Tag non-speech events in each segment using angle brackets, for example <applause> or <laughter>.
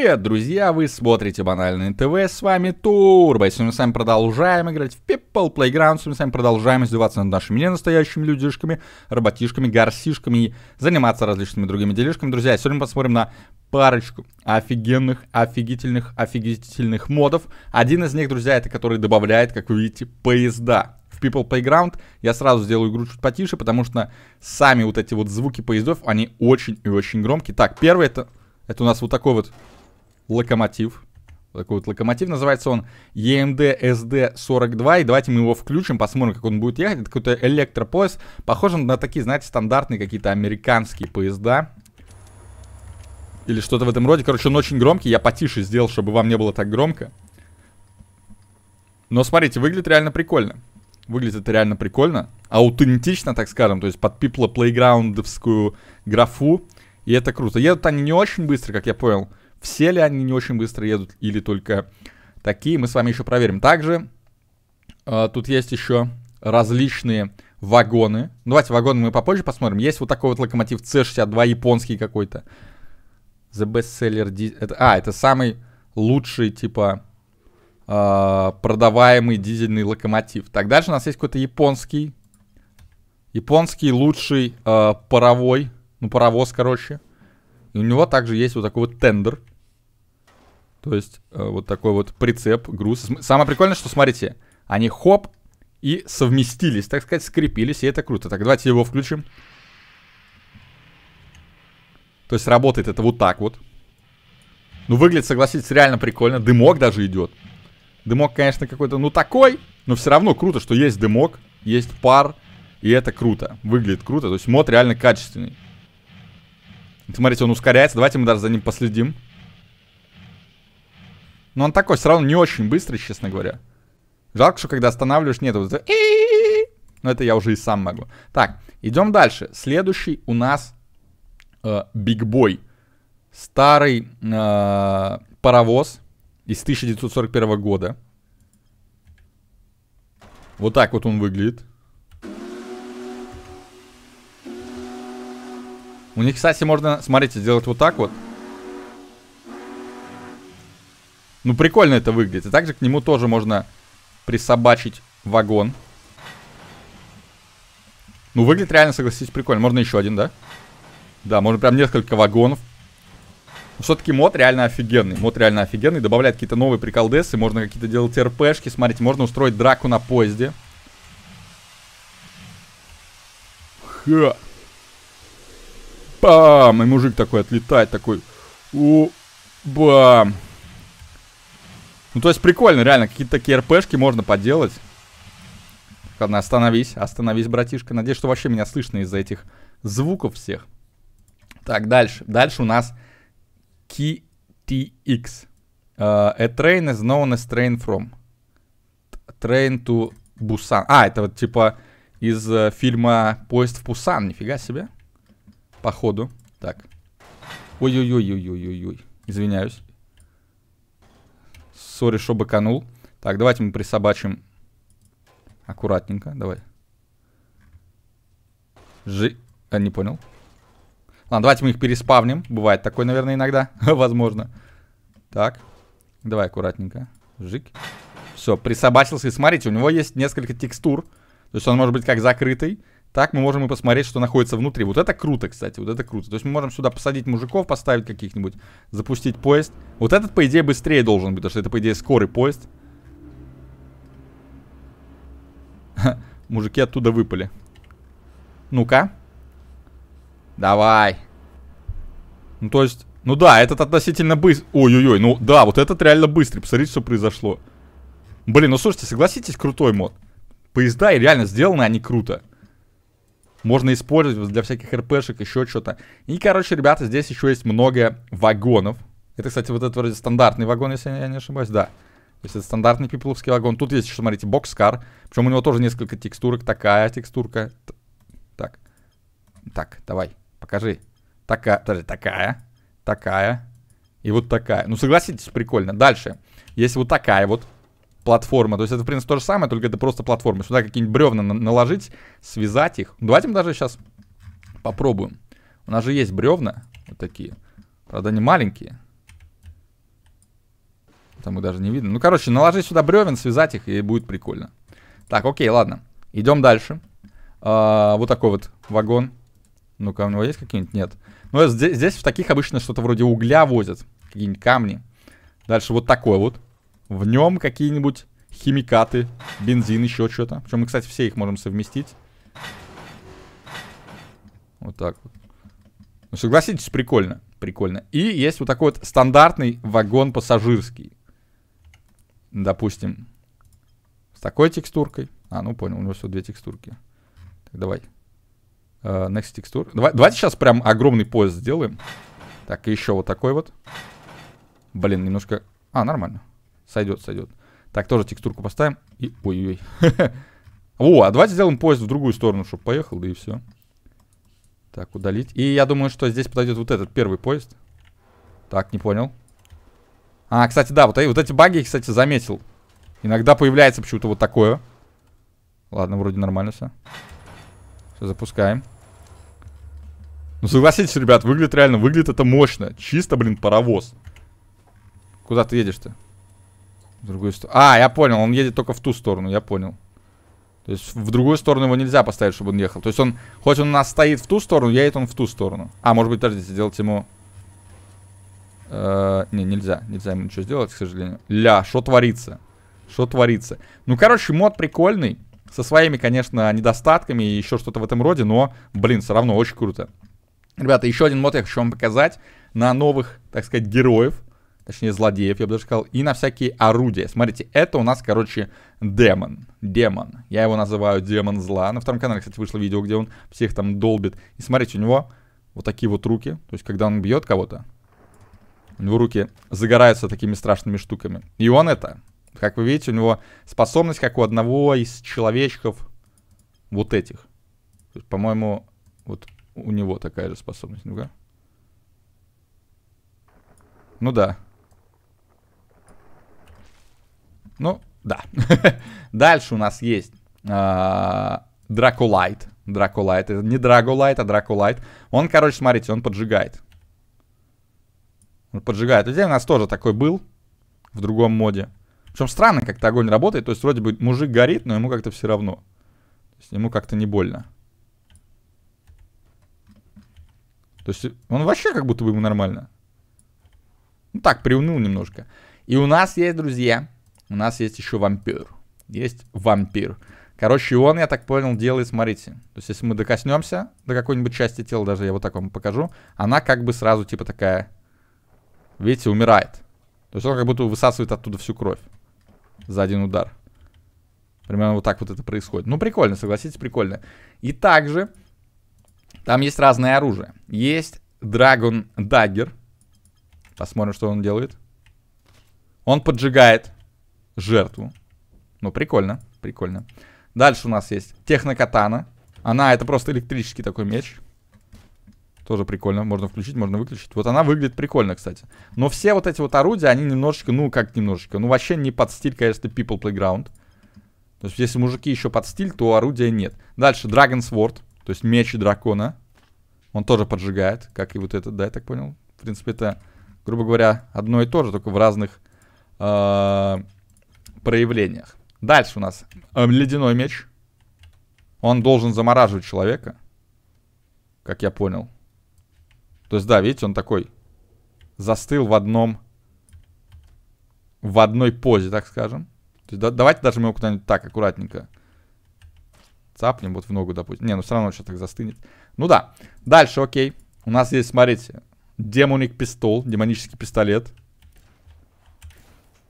Привет, друзья! Вы смотрите Банальный ТВ, с вами Турбо. И сегодня мы с вами продолжаем играть в People Playground. Сегодня мы с вами продолжаем издеваться над нашими ненастоящими людишками, работишками, горсишками и заниматься различными другими делишками. Друзья, сегодня мы посмотрим на парочку офигенных, офигительных, офигительных модов. Один из них, друзья, это который добавляет, как вы видите, поезда. В People Playground я сразу сделаю игру чуть потише, потому что сами вот эти вот звуки поездов, они очень и очень громкие. Так, первый это... Это у нас вот такой вот локомотив. Такой вот локомотив, называется он EMD SD42, и давайте мы его включим, посмотрим, как он будет ехать. Это какой-то электропоезд, похож на такие, знаете, стандартные какие-то американские поезда. Или что-то в этом роде. Короче, он очень громкий, я потише сделал, чтобы вам не было так громко. Но смотрите, выглядит реально прикольно. Выглядит это реально прикольно, аутентично, так скажем, то есть подпипло плейграундовскую графу, и это круто. Едут они не очень быстро, как я понял, все ли они не очень быстро едут или только такие, мы с вами еще проверим. Также э, тут есть еще различные вагоны. Ну, давайте вагоны мы попозже посмотрим. Есть вот такой вот локомотив C62, японский какой-то. The best Это, а, это самый лучший, типа, э, продаваемый дизельный локомотив. Так, дальше у нас есть какой-то японский. Японский лучший э, паровой. Ну, паровоз, короче у него также есть вот такой вот тендер. То есть э, вот такой вот прицеп, груз. Самое прикольное, что, смотрите, они хоп и совместились, так сказать, скрепились, и это круто. Так, давайте его включим. То есть работает это вот так вот. Ну, выглядит, согласитесь, реально прикольно. Дымок даже идет. Дымок, конечно, какой-то, ну, такой. Но все равно круто, что есть дымок, есть пар. И это круто. Выглядит круто. То есть мод реально качественный. Смотрите, он ускоряется. Давайте мы даже за ним последим. Но он такой, все равно не очень быстрый, честно говоря. Жалко, что когда останавливаешь, нет вот... Но это я уже и сам могу. Так, идем дальше. Следующий у нас Бигбой. Э, Старый э, паровоз из 1941 года. Вот так вот он выглядит. У них, кстати, можно, смотрите, сделать вот так вот. Ну, прикольно это выглядит. И также к нему тоже можно присобачить вагон. Ну, выглядит реально, согласитесь, прикольно. Можно еще один, да? Да, можно прям несколько вагонов. Все-таки мод реально офигенный. Мод реально офигенный. Добавляет какие-то новые приколдесы. Можно какие-то делать РПшки. Смотрите, можно устроить драку на поезде. Ха. Бам! И мужик такой отлетает, такой... У... Бам! Ну, то есть прикольно, реально, какие-то такие РПшки можно поделать. Ладно, остановись, остановись, братишка. Надеюсь, что вообще меня слышно из-за этих звуков всех. Так, дальше. Дальше у нас KTX. Uh, э, a train is known as train from. Train to Busan. А, это вот типа из uh, фильма «Поезд в Пусан». Нифига себе. Походу. Так. ой ой ой ой ой ой Извиняюсь. Сори, что быканул. Так, давайте мы присобачим. Аккуратненько, давай. Жи... А, не понял. Ладно, давайте мы их переспавним. Бывает такое, наверное, иногда. <laughs> Возможно. Так. Давай аккуратненько. Жик. Все, присобачился. И смотрите, у него есть несколько текстур. То есть он может быть как закрытый, так мы можем и посмотреть, что находится внутри. Вот это круто, кстати, вот это круто. То есть мы можем сюда посадить мужиков, поставить каких-нибудь, запустить поезд. Вот этот, по идее, быстрее должен быть, потому что это, по идее, скорый поезд. <laughs> Мужики оттуда выпали. Ну-ка. Давай. Ну, то есть... Ну да, этот относительно быстрый. Ой-ой-ой, ну да, вот этот реально быстрый. Посмотрите, что произошло. Блин, ну слушайте, согласитесь, крутой мод. Поезда и реально сделаны они круто. Можно использовать для всяких РПшек, еще что-то. И, короче, ребята, здесь еще есть много вагонов. Это, кстати, вот этот вроде стандартный вагон, если я не ошибаюсь, да. То есть это стандартный пипловский вагон. Тут есть, еще, смотрите, бокскар. Причем у него тоже несколько текстурок. Такая текстурка. Так. Так, давай, покажи. Такая, подожди, такая, такая и вот такая. Ну, согласитесь, прикольно. Дальше. Есть вот такая вот платформа. То есть это, в принципе, то же самое, только это просто платформа. Сюда какие-нибудь бревна на наложить, связать их. Давайте мы даже сейчас попробуем. У нас же есть бревна вот такие. Правда, они маленькие. Там их даже не видно. Ну, короче, наложить сюда бревен, связать их, и будет прикольно. Так, окей, ладно. Идем дальше. А, вот такой вот вагон. Ну-ка, у него есть какие-нибудь? Нет. Ну, здесь, здесь в таких обычно что-то вроде угля возят. Какие-нибудь камни. Дальше вот такой вот. В нем какие-нибудь химикаты, бензин, еще что-то. Причем мы, кстати, все их можем совместить. Вот так вот. Ну, согласитесь, прикольно. Прикольно. И есть вот такой вот стандартный вагон пассажирский. Допустим, с такой текстуркой. А, ну понял, у него всего две текстурки. Так, давай. Uh, next текстур. Давай, давайте сейчас прям огромный поезд сделаем. Так, и еще вот такой вот. Блин, немножко... А, нормально. Сойдет, сойдет. Так, тоже текстурку поставим. И... Ой-ой-ой. <laughs> О, а давайте сделаем поезд в другую сторону, чтобы поехал, да и все. Так, удалить. И я думаю, что здесь подойдет вот этот первый поезд. Так, не понял. А, кстати, да, вот, э, вот эти баги, кстати, заметил. Иногда появляется почему-то вот такое. Ладно, вроде нормально все. Все, запускаем. Ну, согласитесь, ребят, выглядит реально, выглядит это мощно. Чисто, блин, паровоз. Куда ты едешь-то? В другую сторону. А, я понял, он едет только в ту сторону, я понял. То есть в другую сторону его нельзя поставить, чтобы он ехал. То есть он, хоть он у нас стоит в ту сторону, едет он в ту сторону. А, может быть, подождите, сделать ему... Э, не, нельзя, нельзя ему ничего сделать, к сожалению. Ля, что творится? Что творится? Ну, короче, мод прикольный. Со своими, конечно, недостатками и еще что-то в этом роде, но, блин, все равно очень круто. Ребята, еще один мод я хочу вам показать на новых, так сказать, героев точнее злодеев, я бы даже сказал, и на всякие орудия. Смотрите, это у нас, короче, демон. Демон. Я его называю демон зла. На втором канале, кстати, вышло видео, где он всех там долбит. И смотрите, у него вот такие вот руки. То есть, когда он бьет кого-то, у него руки загораются такими страшными штуками. И он это, как вы видите, у него способность, как у одного из человечков вот этих. По-моему, вот у него такая же способность. Ну-ка. Ну да, Ну, да. <laughs> Дальше у нас есть а, Драколайт. Драколайт. Это не Драголайт, а Драколайт. Он, короче, смотрите, он поджигает. Он поджигает людей. У нас тоже такой был в другом моде. Причем странно, как-то огонь работает. То есть вроде бы мужик горит, но ему как-то все равно. То есть ему как-то не больно. То есть он вообще как будто бы ему нормально. Ну так, приуныл немножко. И у нас есть, друзья, у нас есть еще вампир. Есть вампир. Короче, он, я так понял, делает, смотрите. То есть, если мы докоснемся до какой-нибудь части тела, даже я вот так вам покажу, она как бы сразу типа такая, видите, умирает. То есть, он как будто высасывает оттуда всю кровь за один удар. Примерно вот так вот это происходит. Ну, прикольно, согласитесь, прикольно. И также там есть разное оружие. Есть Dragon Dagger. Посмотрим, что он делает. Он поджигает жертву. Ну, прикольно, прикольно. Дальше у нас есть технокатана. Она, это просто электрический такой меч. Тоже прикольно. Можно включить, можно выключить. Вот она выглядит прикольно, кстати. Но все вот эти вот орудия, они немножечко, ну как немножечко, ну вообще не под стиль, конечно, People Playground. То есть если мужики еще под стиль, то орудия нет. Дальше Dragon's Sword, то есть меч дракона. Он тоже поджигает, как и вот этот, да, я так понял. В принципе, это, грубо говоря, одно и то же, только в разных э -э проявлениях. Дальше у нас эм, ледяной меч. Он должен замораживать человека. Как я понял. То есть, да, видите, он такой застыл в одном... В одной позе, так скажем. То есть, да, давайте даже мы его куда-нибудь так аккуратненько цапнем. Вот в ногу, допустим. Не, ну все равно сейчас так застынет. Ну да. Дальше, окей. У нас есть, смотрите, демоник пистол, демонический пистолет.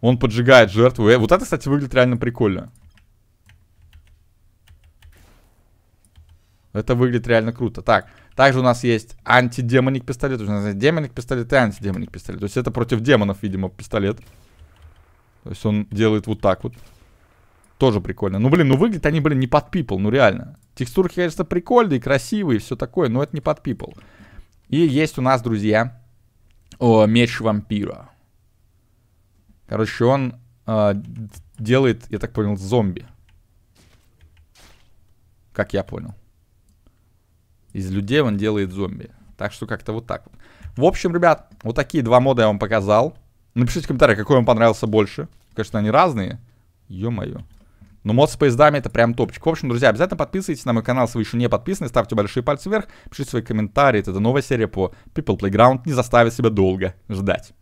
Он поджигает жертву. Э, вот это, кстати, выглядит реально прикольно. Это выглядит реально круто. Так, также у нас есть антидемоник пистолет. У нас есть демоник пистолет и антидемоник пистолет. То есть это против демонов, видимо, пистолет. То есть он делает вот так вот. Тоже прикольно. Ну, блин, ну выглядят они, блин, не под people, ну реально. Текстурки, конечно, прикольные, красивые, все такое, но это не под people. И есть у нас, друзья, о, меч вампира. Короче, он э, делает, я так понял, зомби. Как я понял. Из людей он делает зомби. Так что как-то вот так В общем, ребят, вот такие два мода я вам показал. Напишите в комментариях, какой вам понравился больше. Конечно, они разные. Ё-моё. Но мод с поездами это прям топчик. В общем, друзья, обязательно подписывайтесь на мой канал, если вы еще не подписаны. Ставьте большие пальцы вверх, пишите свои комментарии. Это новая серия по People Playground. Не заставит себя долго ждать.